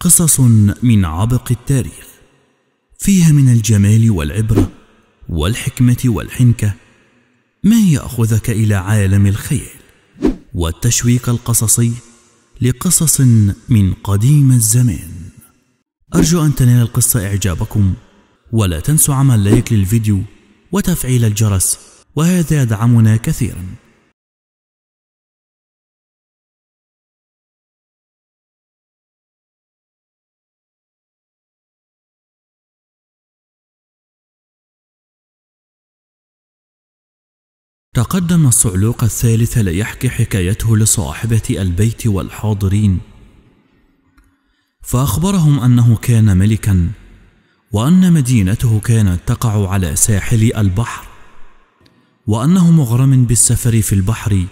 قصص من عبق التاريخ فيها من الجمال والعبرة والحكمة والحنكة ما يأخذك إلى عالم الخيال والتشويق القصصي لقصص من قديم الزمان أرجو أن تنال القصة إعجابكم ولا تنسوا عمل لايك للفيديو وتفعيل الجرس وهذا يدعمنا كثيراً تقدم الصعلوق الثالث ليحكي حكايته لصاحبة البيت والحاضرين فأخبرهم أنه كان ملكا وأن مدينته كانت تقع على ساحل البحر وأنه مغرم بالسفر في البحر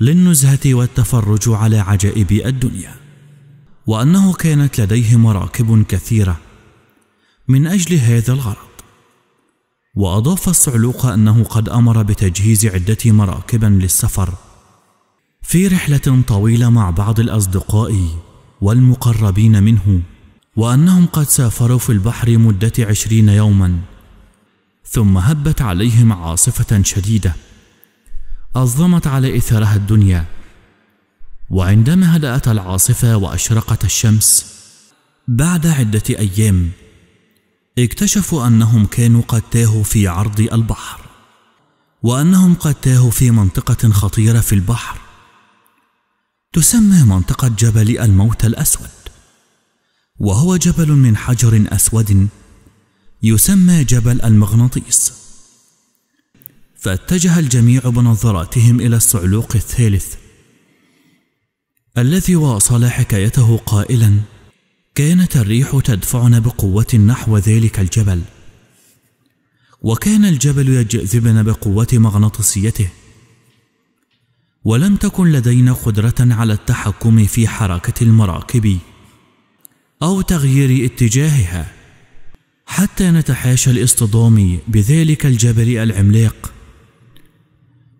للنزهة والتفرج على عجائب الدنيا وأنه كانت لديه مراكب كثيرة من أجل هذا الغرض وأضاف الصعلوق أنه قد أمر بتجهيز عدة مراكب للسفر في رحلة طويلة مع بعض الأصدقاء والمقربين منه وأنهم قد سافروا في البحر مدة عشرين يوما ثم هبت عليهم عاصفة شديدة أظلمت على إثرها الدنيا وعندما هدأت العاصفة وأشرقت الشمس بعد عدة أيام اكتشفوا أنهم كانوا قد تاهوا في عرض البحر وأنهم قد تاهوا في منطقة خطيرة في البحر تسمى منطقة جبل الموت الأسود وهو جبل من حجر أسود يسمى جبل المغناطيس فاتجه الجميع بنظراتهم إلى الصعلوق الثالث الذي واصل حكايته قائلاً كانت الريح تدفعنا بقوة نحو ذلك الجبل وكان الجبل يجذبنا بقوة مغناطيسيته ولم تكن لدينا قدرة على التحكم في حركة المراكب أو تغيير اتجاهها حتى نتحاشى الاصطدام بذلك الجبل العملاق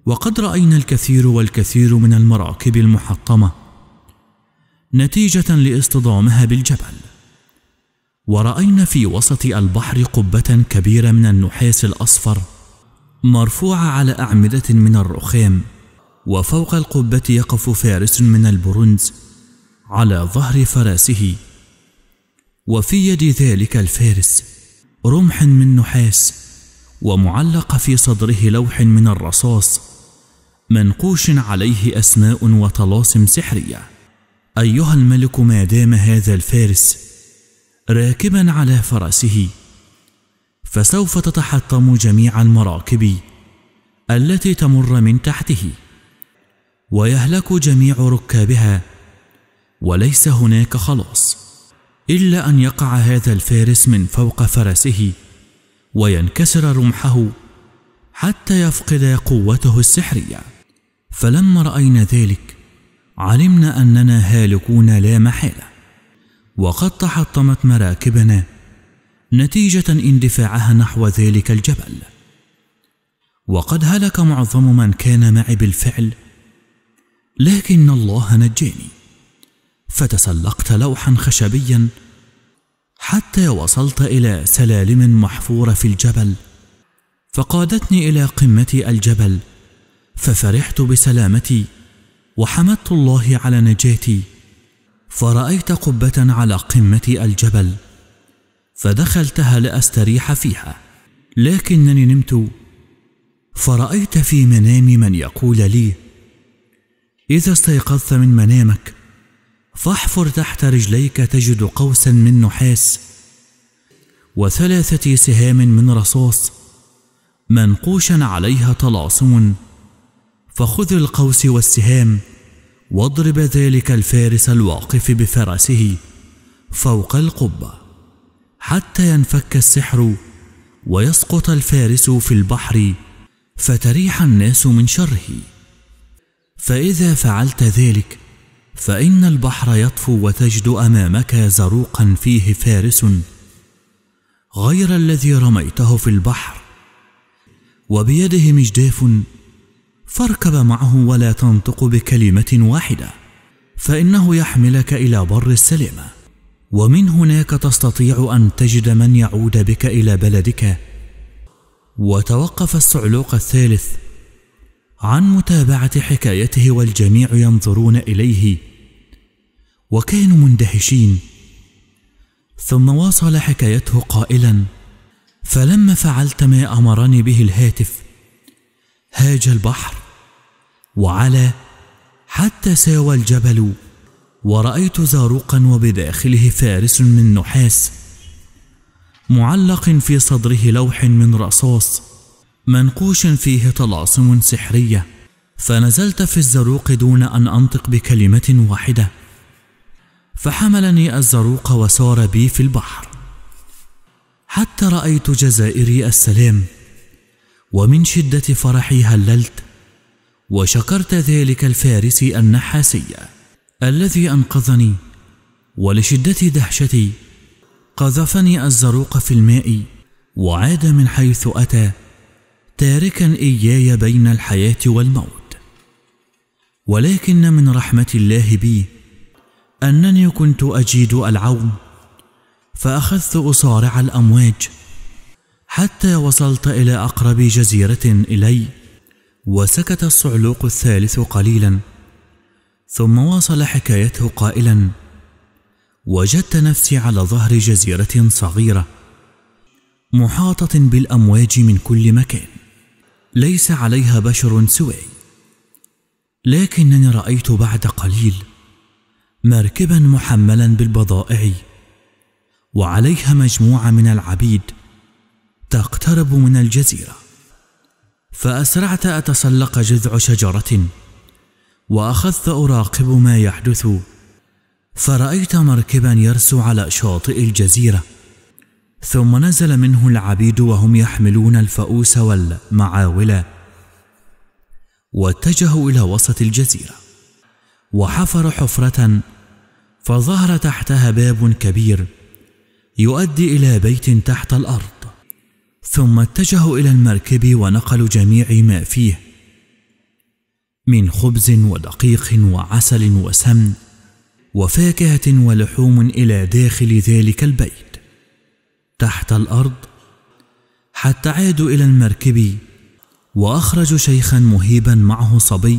وقد رأينا الكثير والكثير من المراكب المحطمة نتيجة لاصطدامها بالجبل ورأينا في وسط البحر قبة كبيرة من النحاس الأصفر مرفوعة على أعمدة من الرخام وفوق القبة يقف فارس من البرونز على ظهر فراسه وفي يد ذلك الفارس رمح من نحاس ومعلق في صدره لوح من الرصاص منقوش عليه أسماء وطلاسم سحرية أيها الملك ما دام هذا الفارس راكبا على فرسه فسوف تتحطم جميع المراكب التي تمر من تحته ويهلك جميع ركابها وليس هناك خلاص إلا أن يقع هذا الفارس من فوق فرسه وينكسر رمحه حتى يفقد قوته السحرية فلما رأينا ذلك علمنا أننا هالكون لا محالة وقد تحطمت مراكبنا نتيجة اندفاعها نحو ذلك الجبل وقد هلك معظم من كان معي بالفعل لكن الله نجاني فتسلقت لوحا خشبيا حتى وصلت إلى سلالم محفورة في الجبل فقادتني إلى قمة الجبل ففرحت بسلامتي وحمدت الله على نجاتي فرأيت قبة على قمة الجبل فدخلتها لأستريح فيها لكنني نمت فرأيت في منامي من يقول لي إذا استيقظت من منامك فاحفر تحت رجليك تجد قوسا من نحاس وثلاثة سهام من رصاص منقوشا عليها طلاسم فخذ القوس والسهام واضرب ذلك الفارس الواقف بفرسه فوق القبه حتى ينفك السحر ويسقط الفارس في البحر فتريح الناس من شره فاذا فعلت ذلك فان البحر يطفو وتجد امامك زروقا فيه فارس غير الذي رميته في البحر وبيده مجداف فاركب معه ولا تنطق بكلمة واحدة فإنه يحملك إلى بر السلامه ومن هناك تستطيع أن تجد من يعود بك إلى بلدك وتوقف الصعلوق الثالث عن متابعة حكايته والجميع ينظرون إليه وكانوا مندهشين ثم واصل حكايته قائلا فلما فعلت ما أمرني به الهاتف هاج البحر وعلى حتى ساوى الجبل ورأيت زاروقا وبداخله فارس من نحاس معلق في صدره لوح من رصاص منقوش فيه طلاسم سحرية فنزلت في الزروق دون أن أنطق بكلمة واحدة فحملني الزروق وسار بي في البحر حتى رأيت جزائري السلام ومن شدة فرحي هللت وشكرت ذلك الفارس النحاسي الذي أنقذني ولشدة دهشتي قذفني الزروق في الماء وعاد من حيث أتى تاركا إياي بين الحياة والموت ولكن من رحمة الله بي أنني كنت أجيد العوم فأخذت أصارع الأمواج حتى وصلت الى اقرب جزيره الي وسكت الصعلوق الثالث قليلا ثم واصل حكايته قائلا وجدت نفسي على ظهر جزيره صغيره محاطه بالامواج من كل مكان ليس عليها بشر سوي لكنني رايت بعد قليل مركبا محملا بالبضائع وعليها مجموعه من العبيد تقترب من الجزيرة فأسرعت أتسلق جذع شجرة وأخذت أراقب ما يحدث فرأيت مركبا يرسو على شاطئ الجزيرة ثم نزل منه العبيد وهم يحملون الفؤوس والمعاولة واتجهوا إلى وسط الجزيرة وحفر حفرة فظهر تحتها باب كبير يؤدي إلى بيت تحت الأرض ثم اتجهوا الى المركب ونقلوا جميع ما فيه من خبز ودقيق وعسل وسمن وفاكهه ولحوم الى داخل ذلك البيت تحت الارض حتى عادوا الى المركب واخرجوا شيخا مهيبا معه صبي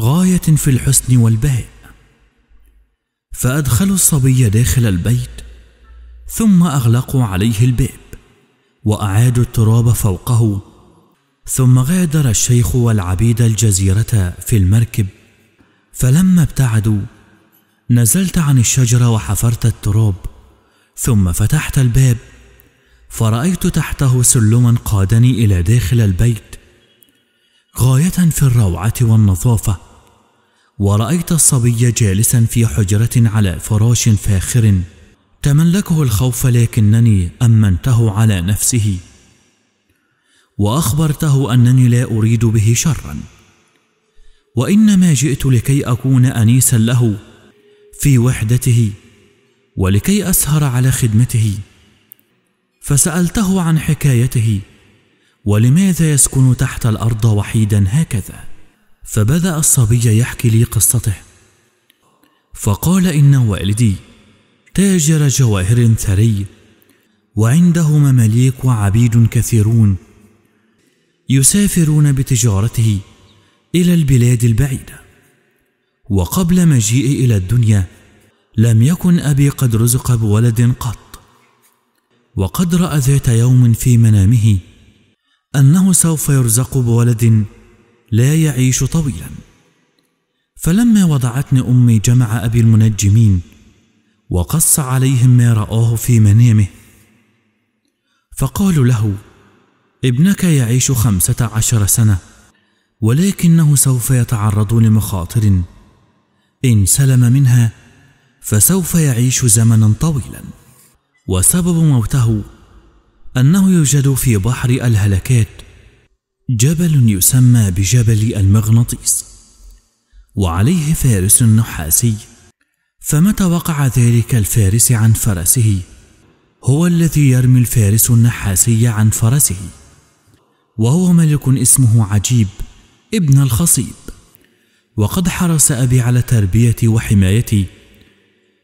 غايه في الحسن والبهاء فادخلوا الصبي داخل البيت ثم اغلقوا عليه الباب وأعادوا التراب فوقه ثم غادر الشيخ والعبيد الجزيرة في المركب فلما ابتعدوا نزلت عن الشجرة وحفرت التراب ثم فتحت الباب فرأيت تحته سلما قادني إلى داخل البيت غاية في الروعة والنظافة ورأيت الصبي جالسا في حجرة على فراش فاخر تملكه الخوف لكنني امنته على نفسه واخبرته انني لا اريد به شرا وانما جئت لكي اكون انيسا له في وحدته ولكي اسهر على خدمته فسالته عن حكايته ولماذا يسكن تحت الارض وحيدا هكذا فبدا الصبي يحكي لي قصته فقال ان والدي تاجر جواهر ثري وعنده مماليك وعبيد كثيرون يسافرون بتجارته الى البلاد البعيده وقبل مجيئي الى الدنيا لم يكن ابي قد رزق بولد قط وقد راى ذات يوم في منامه انه سوف يرزق بولد لا يعيش طويلا فلما وضعتني امي جمع ابي المنجمين وقص عليهم ما رآه في منامه فقالوا له ابنك يعيش خمسة عشر سنة ولكنه سوف يتعرض لمخاطر إن سلم منها فسوف يعيش زمنا طويلا وسبب موته أنه يوجد في بحر الهلكات جبل يسمى بجبل المغناطيس وعليه فارس نحاسي فمتى وقع ذلك الفارس عن فرسه هو الذي يرمي الفارس النحاسي عن فرسه وهو ملك اسمه عجيب ابن الخصيب وقد حرص أبي على تربيتي وحمايتي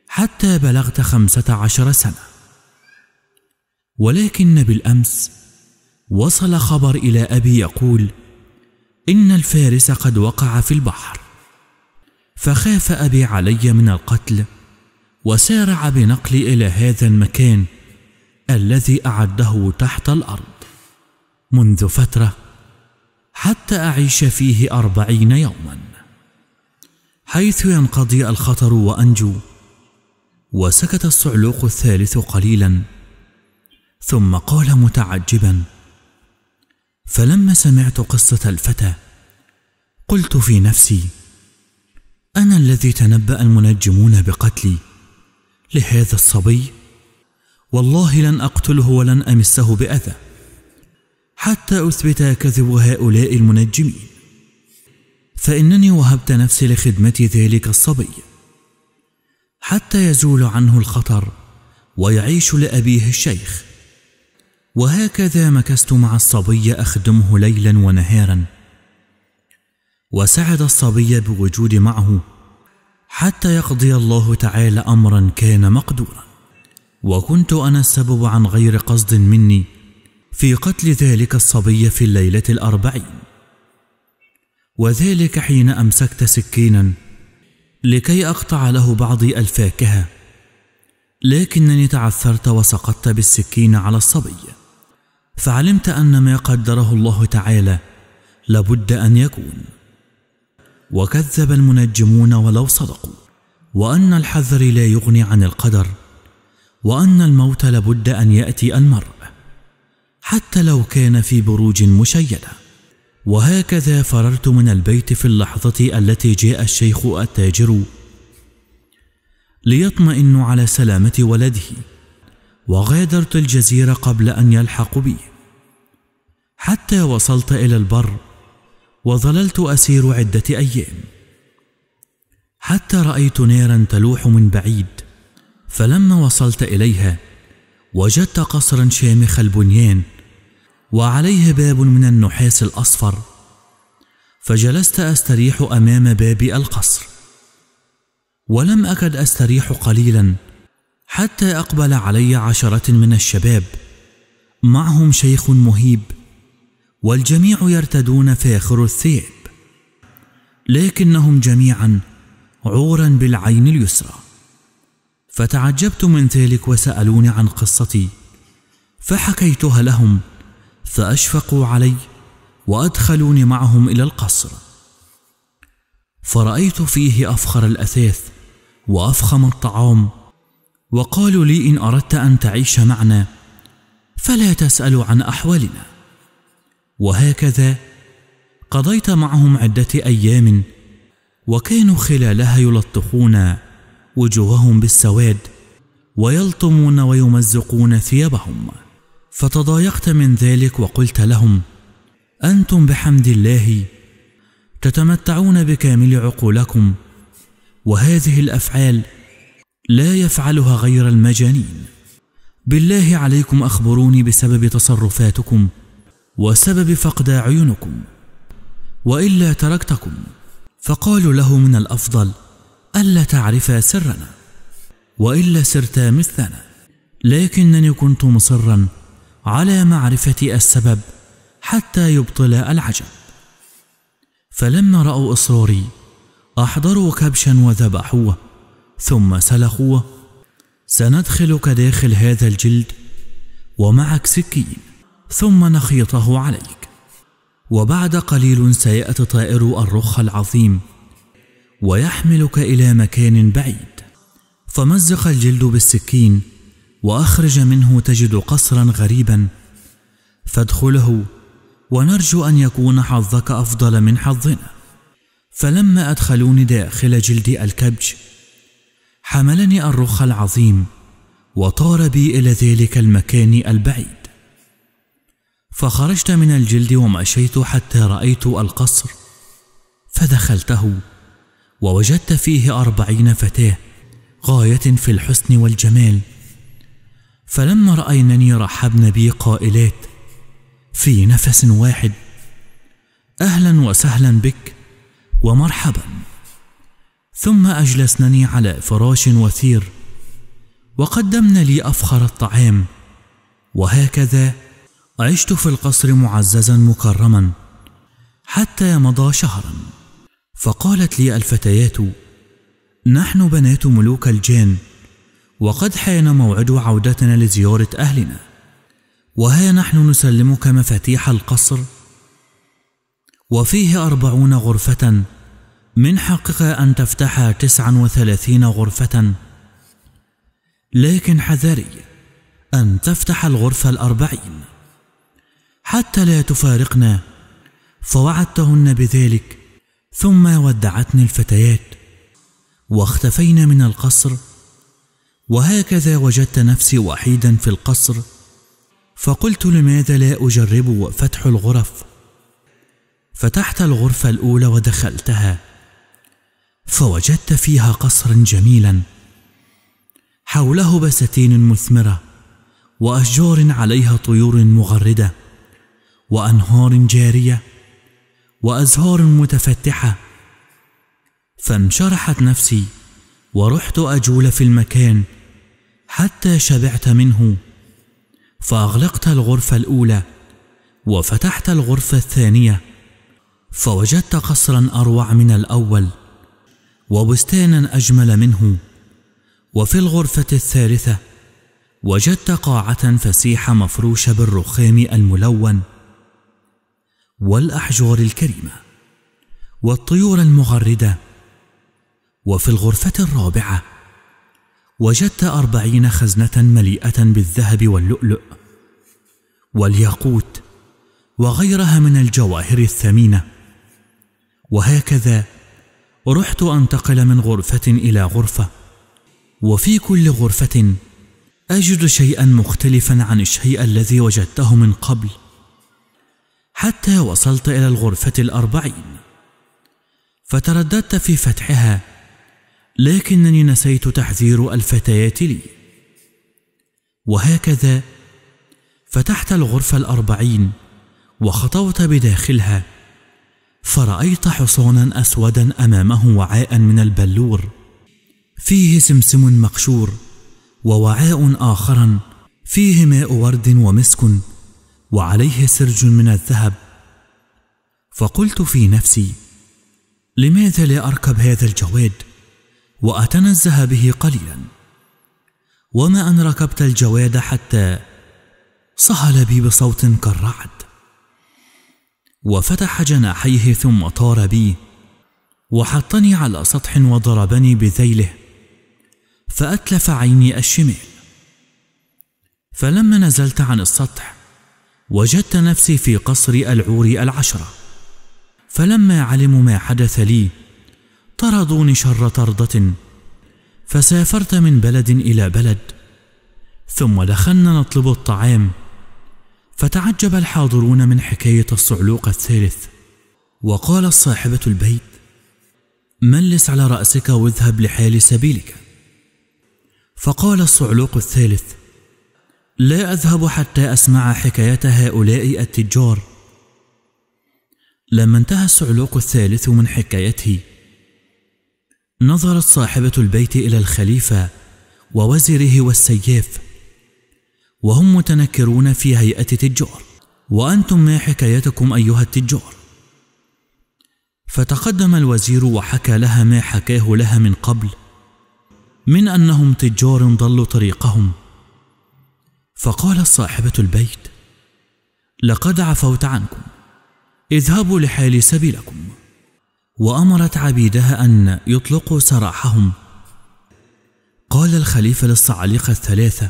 حتى بلغت خمسة عشر سنة ولكن بالأمس وصل خبر إلى أبي يقول إن الفارس قد وقع في البحر فخاف أبي علي من القتل وسارع بنقلي إلى هذا المكان الذي أعده تحت الأرض منذ فترة حتى أعيش فيه أربعين يوما حيث ينقضي الخطر وأنجو وسكت الصعلوق الثالث قليلا ثم قال متعجبا فلما سمعت قصة الفتى قلت في نفسي أنا الذي تنبأ المنجمون بقتلي لهذا الصبي والله لن أقتله ولن أمسه بأذى حتى أثبت كذب هؤلاء المنجمين فإنني وهبت نفسي لخدمة ذلك الصبي حتى يزول عنه الخطر ويعيش لأبيه الشيخ وهكذا مكست مع الصبي أخدمه ليلا ونهارا وسعد الصبي بوجود معه حتى يقضي الله تعالى امرا كان مقدورا وكنت انا السبب عن غير قصد مني في قتل ذلك الصبي في الليله الاربعين وذلك حين امسكت سكينا لكي اقطع له بعض الفاكهه لكنني تعثرت وسقطت بالسكين على الصبي فعلمت ان ما قدره الله تعالى لابد ان يكون وكذب المنجمون ولو صدقوا وأن الحذر لا يغني عن القدر وأن الموت لابد أن يأتي المرء حتى لو كان في بروج مشيدة وهكذا فررت من البيت في اللحظة التي جاء الشيخ التاجر ليطمئن على سلامة ولده وغادرت الجزيرة قبل أن يلحق بي حتى وصلت إلى البر وظللت اسير عده ايام حتى رايت نارا تلوح من بعيد فلما وصلت اليها وجدت قصرا شامخ البنيان وعليه باب من النحاس الاصفر فجلست استريح امام باب القصر ولم اكد استريح قليلا حتى اقبل علي عشره من الشباب معهم شيخ مهيب والجميع يرتدون فاخر الثيب لكنهم جميعا عورا بالعين اليسرى فتعجبت من ذلك وسالوني عن قصتي فحكيتها لهم فاشفقوا علي وادخلوني معهم الى القصر فرايت فيه افخر الاثاث وافخم الطعام وقالوا لي ان اردت ان تعيش معنا فلا تسال عن احوالنا وهكذا قضيت معهم عده ايام وكانوا خلالها يلطخون وجوههم بالسواد ويلطمون ويمزقون ثيابهم فتضايقت من ذلك وقلت لهم انتم بحمد الله تتمتعون بكامل عقولكم وهذه الافعال لا يفعلها غير المجانين بالله عليكم اخبروني بسبب تصرفاتكم وسبب فقد أعينكم وإلا تركتكم فقالوا له من الأفضل ألا تعرفا سرنا وإلا سرتا مثلنا لكنني كنت مصرا على معرفة السبب حتى يبطل العجب فلما رأوا إصراري أحضروا كبشا وذبحوه ثم سلخوه سندخلك داخل هذا الجلد ومعك سكين ثم نخيطه عليك وبعد قليل سيأتي طائر الرخ العظيم ويحملك إلى مكان بعيد فمزق الجلد بالسكين وأخرج منه تجد قصرا غريبا فادخله ونرجو أن يكون حظك أفضل من حظنا فلما أدخلوني داخل جلد الكبج حملني الرخ العظيم وطار بي إلى ذلك المكان البعيد فخرجت من الجلد ومشيت حتى رأيت القصر فدخلته ووجدت فيه أربعين فتاة غاية في الحسن والجمال فلما رأينني رحبن بي قائلات في نفس واحد أهلا وسهلا بك ومرحبا ثم أجلسنني على فراش وثير وقدمن لي أفخر الطعام وهكذا عشت في القصر معززا مكرما حتى مضى شهرا فقالت لي الفتيات نحن بنات ملوك الجان وقد حان موعد عودتنا لزيارة أهلنا وها نحن نسلمك مفاتيح القصر وفيه أربعون غرفة من حقك أن تفتح تسعا وثلاثين غرفة لكن حذري أن تفتح الغرفة الأربعين حتى لا تفارقنا فوعدتهن بذلك ثم ودعتني الفتيات واختفينا من القصر وهكذا وجدت نفسي وحيدا في القصر فقلت لماذا لا اجرب فتح الغرف فتحت الغرفه الاولى ودخلتها فوجدت فيها قصرا جميلا حوله بساتين مثمره واشجار عليها طيور مغرده وانهار جاريه وازهار متفتحه فانشرحت نفسي ورحت اجول في المكان حتى شبعت منه فاغلقت الغرفه الاولى وفتحت الغرفه الثانيه فوجدت قصرا اروع من الاول وبستانا اجمل منه وفي الغرفه الثالثه وجدت قاعه فسيحه مفروشه بالرخام الملون والاحجار الكريمه والطيور المغرده وفي الغرفه الرابعه وجدت اربعين خزنه مليئه بالذهب واللؤلؤ والياقوت وغيرها من الجواهر الثمينه وهكذا رحت انتقل من غرفه الى غرفه وفي كل غرفه اجد شيئا مختلفا عن الشيء الذي وجدته من قبل حتى وصلت إلى الغرفة الأربعين فترددت في فتحها لكنني نسيت تحذير الفتيات لي وهكذا فتحت الغرفة الأربعين وخطوت بداخلها فرأيت حصانا أسودا أمامه وعاء من البلور فيه سمسم مقشور ووعاء آخر فيه ماء ورد ومسك وعليه سرج من الذهب فقلت في نفسي لماذا لا أركب هذا الجواد وأتنزه به قليلا وما أن ركبت الجواد حتى صهل بي بصوت كالرعد وفتح جناحيه ثم طار بي وحطني على سطح وضربني بذيله فأتلف عيني الشمال فلما نزلت عن السطح وجدت نفسي في قصر العور العشرة فلما علموا ما حدث لي طردوني شر طردة فسافرت من بلد إلى بلد ثم دخلنا نطلب الطعام فتعجب الحاضرون من حكاية الصعلوق الثالث وقالت صاحبة البيت ملس على رأسك واذهب لحال سبيلك فقال الصعلوق الثالث لا أذهب حتى أسمع حكاية هؤلاء التجار لما انتهى السعلوق الثالث من حكايته نظرت صاحبة البيت إلى الخليفة ووزره والسياف وهم متنكرون في هيئة تجار وأنتم ما حكايتكم أيها التجار فتقدم الوزير وحكى لها ما حكاه لها من قبل من أنهم تجار ضلوا طريقهم فقالت صاحبة البيت لقد عفوت عنكم اذهبوا لحال سبيلكم وأمرت عبيدها أن يطلقوا سراحهم قال الخليفة للصعاليق الثلاثة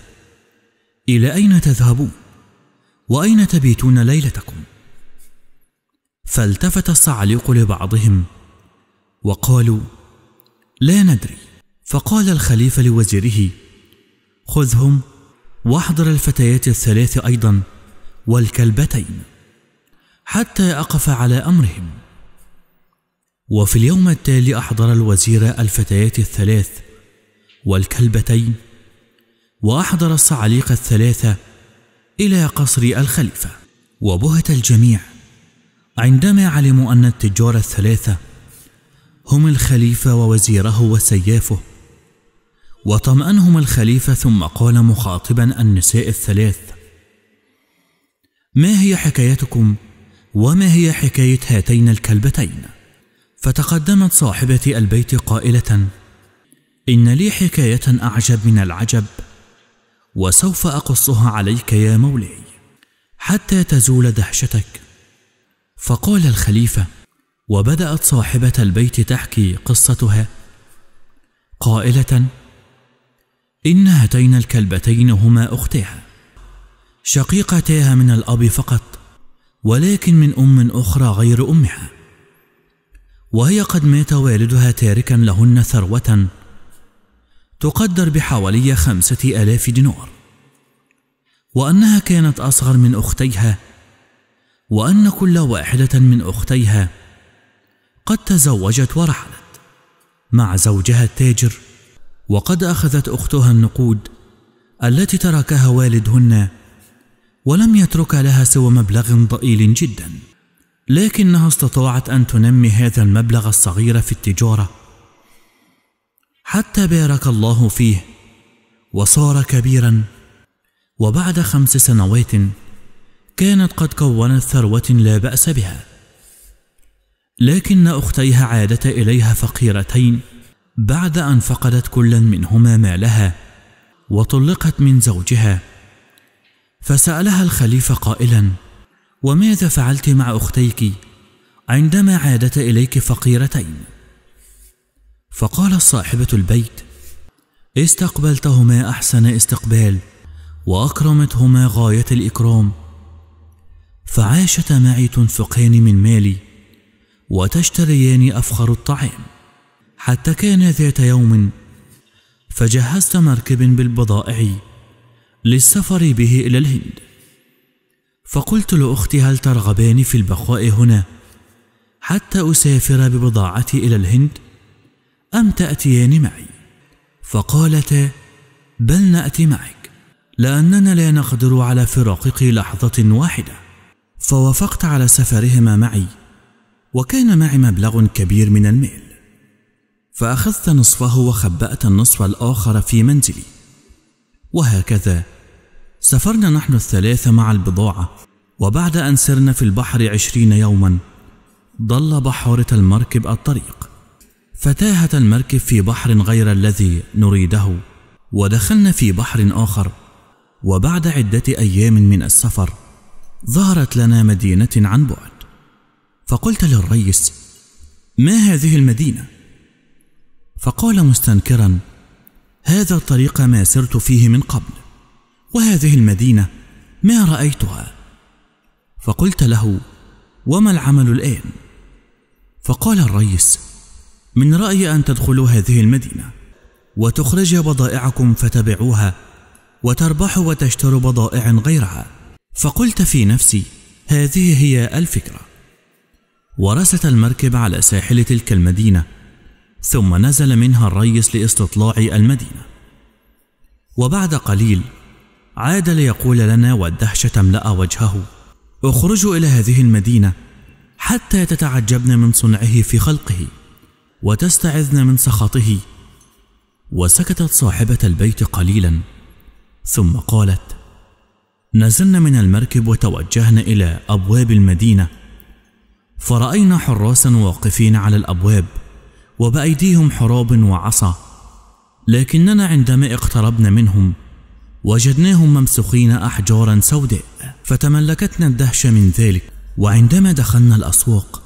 إلى أين تذهبون؟ وأين تبيتون ليلتكم؟ فالتفت الصعاليق لبعضهم وقالوا لا ندري فقال الخليفة لوزيره خذهم واحضر الفتيات الثلاث أيضا والكلبتين حتى أقف على أمرهم وفي اليوم التالي أحضر الوزير الفتيات الثلاث والكلبتين وأحضر الصعاليق الثلاثة إلى قصر الخليفة وبهت الجميع عندما علموا أن التجار الثلاثة هم الخليفة ووزيره وسيافه وطمأنهم الخليفة ثم قال مخاطبا النساء الثلاث ما هي حكايتكم وما هي حكاية هاتين الكلبتين فتقدمت صاحبة البيت قائلة إن لي حكاية أعجب من العجب وسوف أقصها عليك يا مولاي حتى تزول دهشتك فقال الخليفة وبدأت صاحبة البيت تحكي قصتها قائلة إن هاتين الكلبتين هما أختها شقيقتاها من الأب فقط ولكن من أم أخرى غير أمها وهي قد مات والدها تاركا لهن ثروة تقدر بحوالي خمسة آلاف دينار وأنها كانت أصغر من أختيها وأن كل واحدة من أختيها قد تزوجت ورحلت مع زوجها التاجر وقد اخذت اختها النقود التي تركها والدهن ولم يترك لها سوى مبلغ ضئيل جدا لكنها استطاعت ان تنمي هذا المبلغ الصغير في التجاره حتى بارك الله فيه وصار كبيرا وبعد خمس سنوات كانت قد كونت ثروه لا باس بها لكن اختيها عادتا اليها فقيرتين بعد أن فقدت كلا منهما مالها وطلقت من زوجها فسألها الخليفة قائلا وماذا فعلت مع أختيك عندما عادت إليك فقيرتين فقال صاحبة البيت استقبلتهما أحسن استقبال وأكرمتهما غاية الإكرام فعاشتا معي تنفقان من مالي وتشتريان أفخر الطعام حتى كان ذات يوم فجهزت مركب بالبضائع للسفر به إلى الهند فقلت لأختي هل ترغبان في البقاء هنا حتى أسافر ببضاعتي إلى الهند أم تأتيان معي فقالتا بل نأتي معك لأننا لا نقدر على فراقك لحظة واحدة فوافقت على سفرهما معي وكان معي مبلغ كبير من المال فأخذت نصفه وخبأت النصف الآخر في منزلي وهكذا سافرنا نحن الثلاثة مع البضاعة وبعد أن سرنا في البحر عشرين يوما ضل بحارة المركب الطريق فتاهت المركب في بحر غير الذي نريده ودخلنا في بحر آخر وبعد عدة أيام من السفر ظهرت لنا مدينة عن بعد فقلت للريس ما هذه المدينة؟ فقال مستنكرا هذا طريق ما سرت فيه من قبل وهذه المدينه ما رايتها فقلت له وما العمل الان فقال الرئيس من رايي ان تدخلوا هذه المدينه وتخرج بضائعكم فتبعوها وتربح وتشتر بضائع غيرها فقلت في نفسي هذه هي الفكره ورست المركب على ساحل تلك المدينه ثم نزل منها الريس لاستطلاع المدينة وبعد قليل عاد ليقول لنا والدهشة تملأ وجهه اخرجوا إلى هذه المدينة حتى تتعجبن من صنعه في خلقه وتستعذن من سخطه وسكتت صاحبة البيت قليلا ثم قالت نزلنا من المركب وتوجهنا إلى أبواب المدينة فرأينا حراسا واقفين على الأبواب وبأيديهم حراب وعصا لكننا عندما اقتربنا منهم وجدناهم ممسوخين أحجارا سوداء فتملكتنا الدهشة من ذلك وعندما دخلنا الأسواق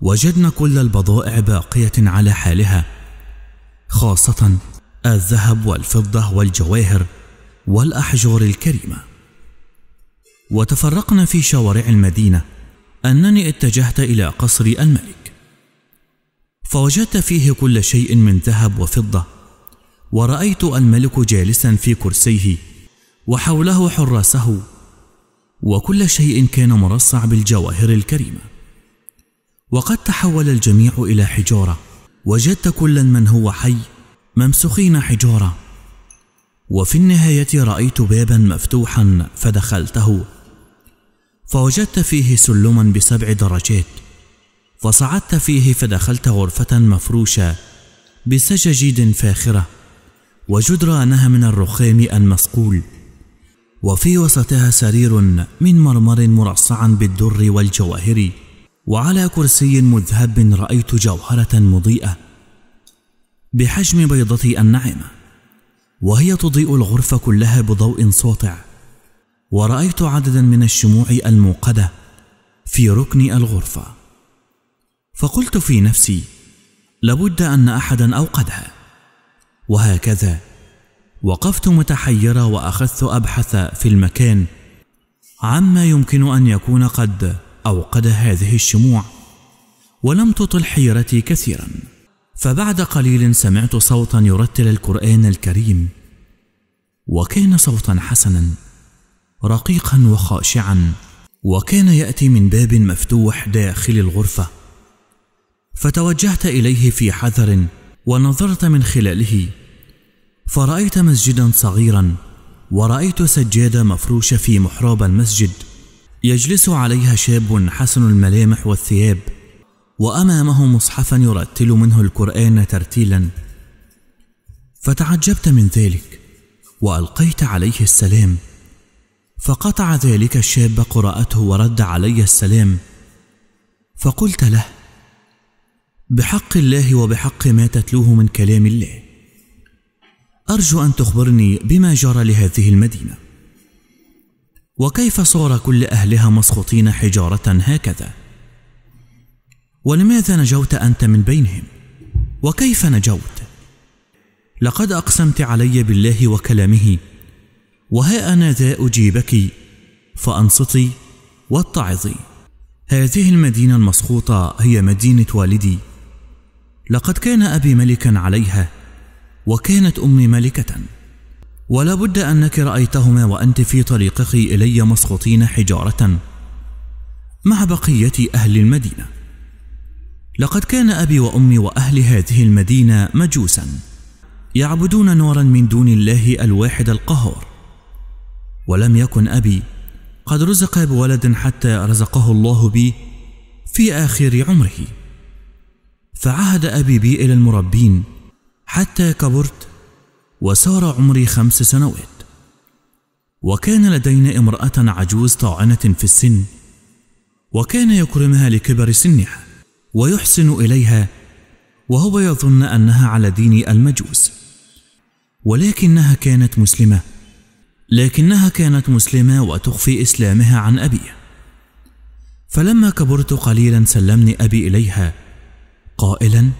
وجدنا كل البضائع باقية على حالها خاصة الذهب والفضة والجواهر والأحجار الكريمة وتفرقنا في شوارع المدينة أنني اتجهت إلى قصر الملك فوجدت فيه كل شيء من ذهب وفضه ورايت الملك جالسا في كرسيه وحوله حراسه وكل شيء كان مرصع بالجواهر الكريمه وقد تحول الجميع الى حجاره وجدت كلا من هو حي ممسوخين حجاره وفي النهايه رايت بابا مفتوحا فدخلته فوجدت فيه سلما بسبع درجات فصعدت فيه فدخلت غرفة مفروشة بسجاجيد فاخرة وجدرانها من الرخام المصقول وفي وسطها سرير من مرمر مرصع بالدر والجواهر وعلى كرسي مذهب رأيت جوهرة مضيئة بحجم بيضتي الناعمة وهي تضيء الغرفة كلها بضوء ساطع ورأيت عددا من الشموع الموقدة في ركن الغرفة فقلت في نفسي لابد ان احدا اوقدها وهكذا وقفت متحيرة واخذت ابحث في المكان عما يمكن ان يكون قد اوقد هذه الشموع ولم تطل حيرتي كثيرا فبعد قليل سمعت صوتا يرتل القران الكريم وكان صوتا حسنا رقيقا وخاشعا وكان ياتي من باب مفتوح داخل الغرفه فتوجهت اليه في حذر ونظرت من خلاله فرايت مسجدا صغيرا ورايت سجاده مفروشه في محراب المسجد يجلس عليها شاب حسن الملامح والثياب وامامه مصحفا يرتل منه القران ترتيلا فتعجبت من ذلك والقيت عليه السلام فقطع ذلك الشاب قراءته ورد علي السلام فقلت له بحق الله وبحق ما تتلوه من كلام الله أرجو أن تخبرني بما جرى لهذه المدينة وكيف صار كل أهلها مسخوطين حجارة هكذا ولماذا نجوت أنت من بينهم وكيف نجوت لقد أقسمت علي بالله وكلامه وها أنا ذا أجيبك فأنصتي واتعظي هذه المدينة المسخوطه هي مدينة والدي لقد كان أبي ملكا عليها وكانت أمي ملكة ولا بد أنك رأيتهما وأنت في طريقك إلي مسقطين حجارة مع بقية أهل المدينة لقد كان أبي وأمي وأهل هذه المدينة مجوسا يعبدون نورا من دون الله الواحد القهار ولم يكن أبي قد رزق بولد حتى رزقه الله بي في آخر عمره فعهد أبي بي إلى المربين حتى كبرت وصار عمري خمس سنوات وكان لدينا امرأة عجوز طاعنة في السن وكان يكرمها لكبر سنها ويحسن إليها وهو يظن أنها على دين المجوس ولكنها كانت مسلمة لكنها كانت مسلمة وتخفي إسلامها عن أبي فلما كبرت قليلا سلمني أبي إليها قائلا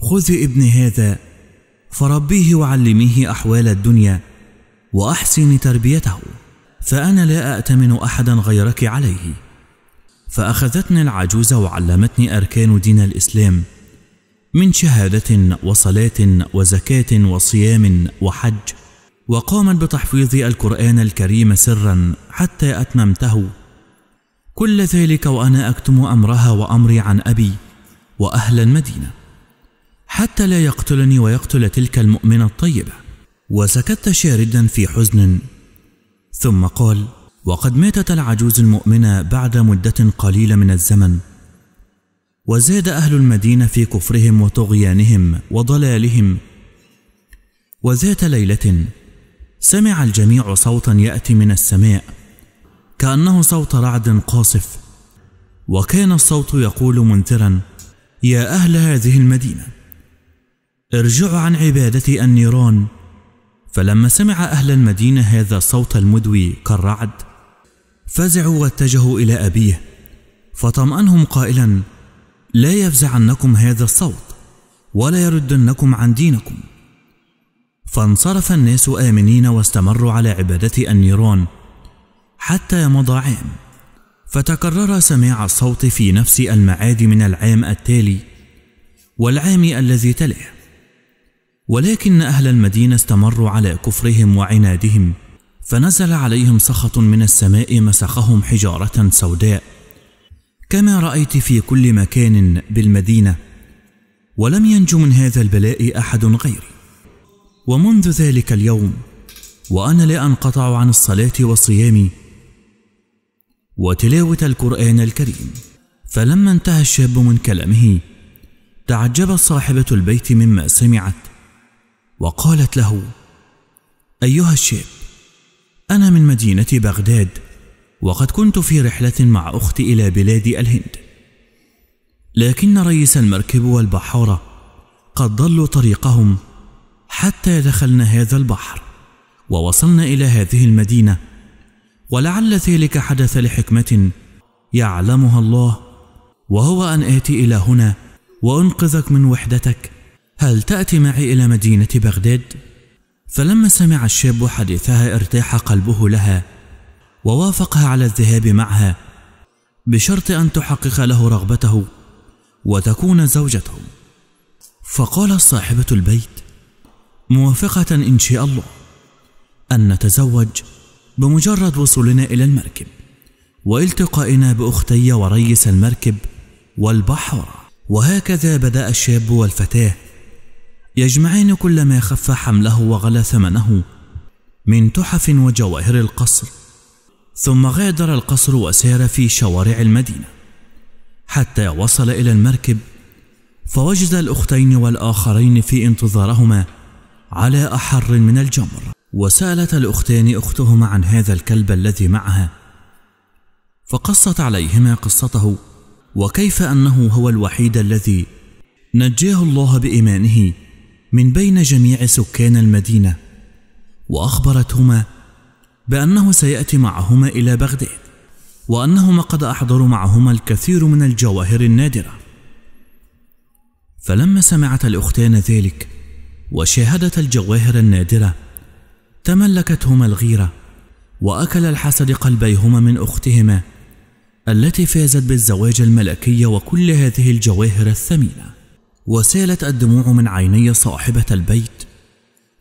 خذ ابن هذا فربيه وعلميه أحوال الدنيا وأحسن تربيته فأنا لا أأتمن أحدا غيرك عليه فأخذتني العجوز وعلمتني أركان دين الإسلام من شهادة وصلاة وزكاة وصيام وحج وقامت بتحفيظ القرآن الكريم سرا حتى أتممته كل ذلك وأنا أكتم أمرها وأمري عن أبي واهل المدينه حتى لا يقتلني ويقتل تلك المؤمنه الطيبه وسكت شاردا في حزن ثم قال وقد ماتت العجوز المؤمنه بعد مده قليله من الزمن وزاد اهل المدينه في كفرهم وطغيانهم وضلالهم وذات ليله سمع الجميع صوتا ياتي من السماء كانه صوت رعد قاصف وكان الصوت يقول منثرا يا أهل هذه المدينة ارجعوا عن عبادة النيران فلما سمع أهل المدينة هذا صوت المدوي كالرعد فزعوا واتجهوا إلى أبيه فطمأنهم قائلا لا يفزعنكم هذا الصوت ولا يردنكم عن دينكم فانصرف الناس آمنين واستمروا على عبادة النيران حتى مضى عام فتكرر سماع الصوت في نفس المعاد من العام التالي والعام الذي تله ولكن أهل المدينة استمروا على كفرهم وعنادهم فنزل عليهم سخط من السماء مسخهم حجارة سوداء كما رأيت في كل مكان بالمدينة ولم ينج من هذا البلاء أحد غيري ومنذ ذلك اليوم وأنا لا أنقطع عن الصلاة وصيامي وتلاوة القرآن الكريم فلما انتهى الشاب من كلامه تعجبت صاحبة البيت مما سمعت وقالت له أيها الشاب أنا من مدينة بغداد وقد كنت في رحلة مع أختي إلى بلاد الهند لكن رئيس المركب والبحارة قد ضلوا طريقهم حتى دخلنا هذا البحر ووصلنا إلى هذه المدينة ولعل ذلك حدث لحكمة يعلمها الله وهو أن آتي إلى هنا وأنقذك من وحدتك هل تأتي معي إلى مدينة بغداد؟ فلما سمع الشاب حديثها ارتاح قلبه لها ووافقها على الذهاب معها بشرط أن تحقق له رغبته وتكون زوجته فقال صاحبة البيت موافقة إن شاء الله أن نتزوج بمجرد وصولنا إلى المركب والتقائنا بأختي وريس المركب والبحارة وهكذا بدأ الشاب والفتاة يجمعان كل ما خف حمله وغلا ثمنه من تحف وجواهر القصر ثم غادر القصر وسار في شوارع المدينة حتى وصل إلى المركب فوجد الأختين والآخرين في انتظارهما على أحر من الجمر وسالت الأختان أختهما عن هذا الكلب الذي معها فقصت عليهما قصته وكيف أنه هو الوحيد الذي نجاه الله بإيمانه من بين جميع سكان المدينة وأخبرتهما بأنه سيأتي معهما إلى بغداد وأنهما قد أحضروا معهما الكثير من الجواهر النادرة فلما سمعت الأختان ذلك وشاهدت الجواهر النادرة تملكتهما الغيرة وأكل الحسد قلبيهما من أختهما التي فازت بالزواج الملكي وكل هذه الجواهر الثمينة وسالت الدموع من عيني صاحبة البيت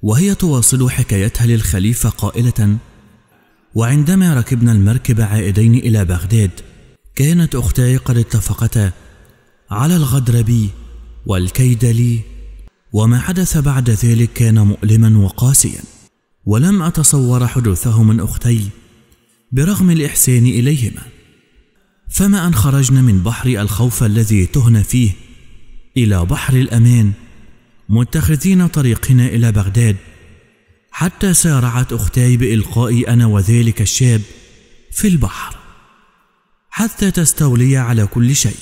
وهي تواصل حكايتها للخليفة قائلة وعندما ركبنا المركب عائدين إلى بغداد كانت أختي قد اتفقتا على الغدر بي والكيد لي وما حدث بعد ذلك كان مؤلما وقاسيا ولم أتصور حدوثه من أختي برغم الإحسان إليهما فما أن خرجنا من بحر الخوف الذي تهنا فيه إلى بحر الأمان متخذين طريقنا إلى بغداد حتى سارعت أختي بإلقائي أنا وذلك الشاب في البحر حتى تستولي على كل شيء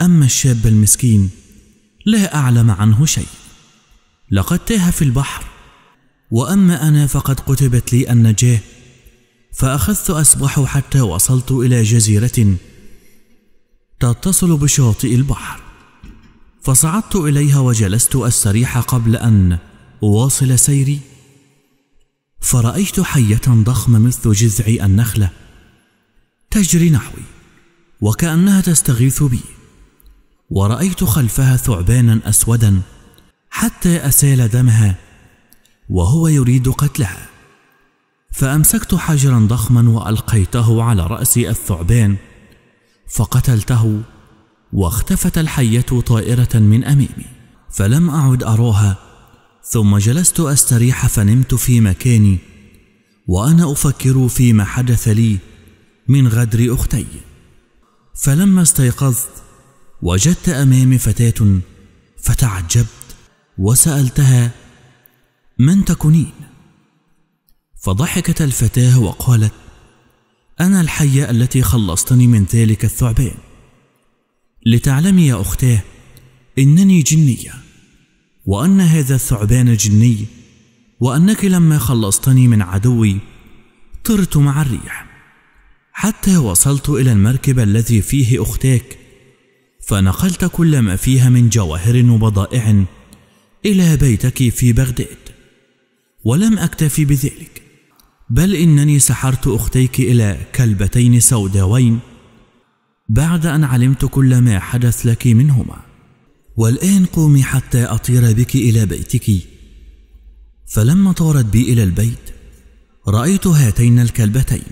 أما الشاب المسكين لا أعلم عنه شيء لقد تاه في البحر وأما أنا فقد كتبت لي النجاة فأخذت أسبح حتى وصلت إلى جزيرة تتصل بشاطئ البحر فصعدت إليها وجلست أستريح قبل أن أواصل سيري فرأيت حية ضخمة مثل جذع النخلة تجري نحوي وكأنها تستغيث بي ورأيت خلفها ثعبانا أسودا حتى أسال دمها وهو يريد قتلها فأمسكت حجرا ضخما وألقيته على رأس الثعبان فقتلته واختفت الحية طائرة من أمامي فلم أعد أراها ثم جلست أستريح فنمت في مكاني وأنا أفكر فيما حدث لي من غدر أختي فلما استيقظت وجدت أمامي فتاة فتعجبت وسألتها من تكونين فضحكت الفتاه وقالت انا الحيه التي خلصتني من ذلك الثعبان لتعلمي يا اختاه انني جنيه وان هذا الثعبان جني وانك لما خلصتني من عدوي طرت مع الريح حتى وصلت الى المركب الذي فيه اختاك فنقلت كل ما فيها من جواهر وبضائع الى بيتك في بغداد ولم أكتفي بذلك بل إنني سحرت أختيك إلى كلبتين سوداوين بعد أن علمت كل ما حدث لك منهما والآن قومي حتى أطير بك إلى بيتك فلما طارت بي إلى البيت رأيت هاتين الكلبتين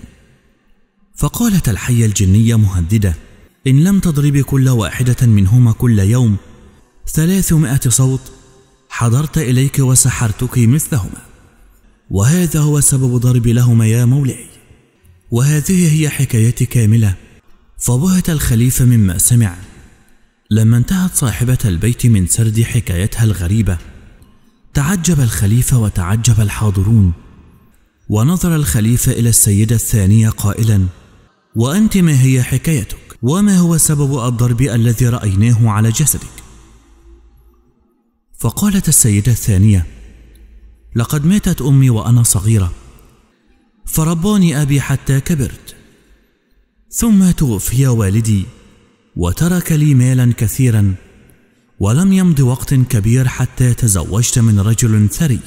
فقالت الحية الجنية مهددة إن لم تضربي كل واحدة منهما كل يوم ثلاثمائة صوت حضرت إليك وسحرتك مثلهما وهذا هو سبب ضربي لهما يا مولاي وهذه هي حكايتي كاملة فبهت الخليفة مما سمع لما انتهت صاحبة البيت من سرد حكايتها الغريبة تعجب الخليفة وتعجب الحاضرون ونظر الخليفة إلى السيدة الثانية قائلا وأنت ما هي حكايتك وما هو سبب الضرب الذي رأيناه على جسدك فقالت السيدة الثانية لقد ماتت امي وانا صغيره فرباني ابي حتى كبرت ثم توفي والدي وترك لي مالا كثيرا ولم يمض وقت كبير حتى تزوجت من رجل ثري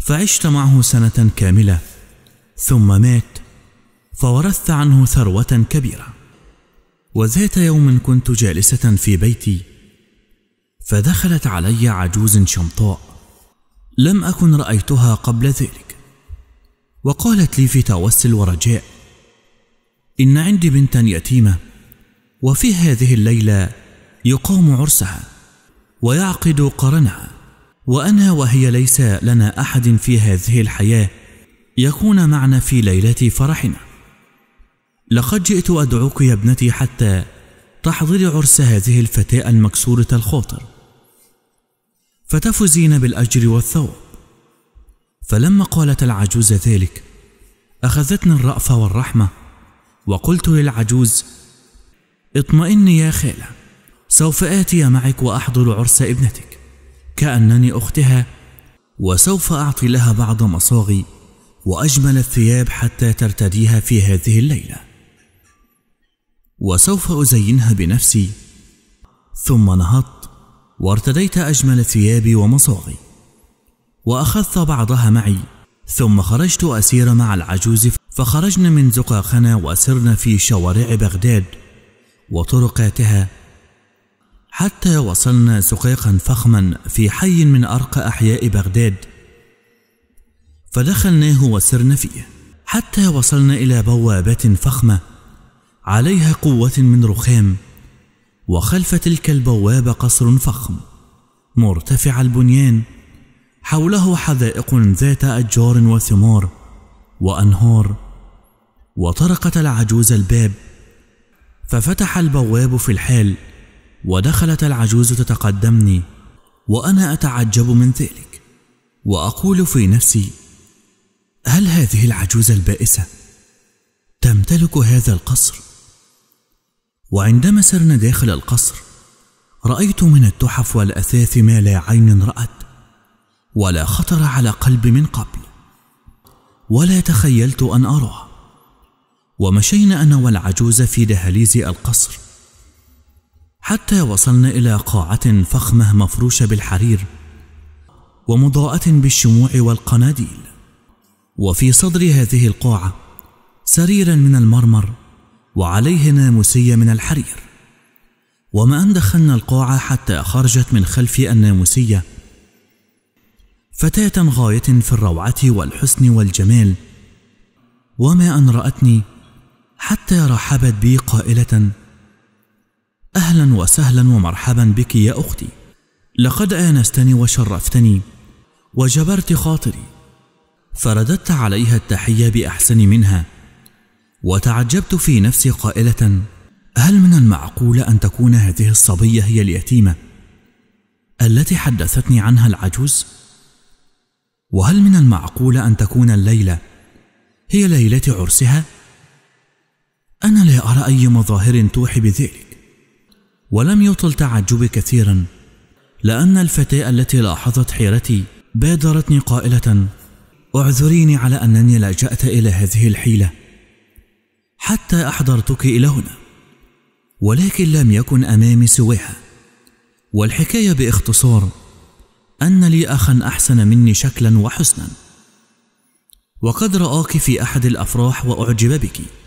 فعشت معه سنه كامله ثم مات فورثت عنه ثروه كبيره وذات يوم كنت جالسه في بيتي فدخلت علي عجوز شمطاء لم أكن رأيتها قبل ذلك وقالت لي في توسل ورجاء إن عندي بنتا يتيمة وفي هذه الليلة يقام عرسها ويعقد قرنها وأنا وهي ليس لنا أحد في هذه الحياة يكون معنا في ليلة فرحنا لقد جئت أدعوك يا ابنتي حتى تحضري عرس هذه الفتاة المكسورة الخاطر فتفزين بالأجر والثوب فلما قالت العجوز ذلك أخذتني الرأفة والرحمة وقلت للعجوز اطمئني يا خالة سوف آتي معك وأحضر عرس ابنتك كأنني أختها وسوف أعطي لها بعض مصاغي وأجمل الثياب حتى ترتديها في هذه الليلة وسوف أزينها بنفسي ثم نهضت وارتديت أجمل ثيابي ومصاغي وأخذت بعضها معي ثم خرجت أسير مع العجوز فخرجنا من زقاقنا وسرنا في شوارع بغداد وطرقاتها حتى وصلنا زقاقا فخما في حي من أرقى أحياء بغداد فدخلناه وسرنا فيه حتى وصلنا إلى بوابة فخمة عليها قوة من رخام وخلف تلك البوابة قصر فخم مرتفع البنيان حوله حدائق ذات أشجار وثمار وأنهار وطرقت العجوز الباب ففتح البواب في الحال ودخلت العجوز تتقدمني وأنا أتعجب من ذلك وأقول في نفسي هل هذه العجوز البائسة تمتلك هذا القصر؟ وعندما سرنا داخل القصر رأيت من التحف والأثاث ما لا عين رأت ولا خطر على قلب من قبل ولا تخيلت أن أراه ومشينا أنا والعجوز في دهاليز القصر حتى وصلنا إلى قاعة فخمة مفروشة بالحرير ومضاءة بالشموع والقناديل وفي صدر هذه القاعة سريرا من المرمر وعليه ناموسية من الحرير وما أن دخلنا القاعة حتى خرجت من خلفي الناموسية فتاة غاية في الروعة والحسن والجمال وما أن رأتني حتى رحبت بي قائلة أهلا وسهلا ومرحبا بك يا أختي لقد آنستني وشرفتني وجبرت خاطري فرددت عليها التحية بأحسن منها وتعجبت في نفسي قائلة هل من المعقول أن تكون هذه الصبية هي اليتيمة التي حدثتني عنها العجوز؟ وهل من المعقول أن تكون الليلة هي ليلة عرسها؟ أنا لا أرى أي مظاهر توحي بذلك ولم يطل تعجبي كثيرا لأن الفتاة التي لاحظت حيرتي بادرتني قائلة اعذريني على أنني لجأت إلى هذه الحيلة حتى احضرتك الى هنا ولكن لم يكن امامي سواها والحكايه باختصار ان لي اخا احسن مني شكلا وحسنا وقد راك في احد الافراح واعجب بك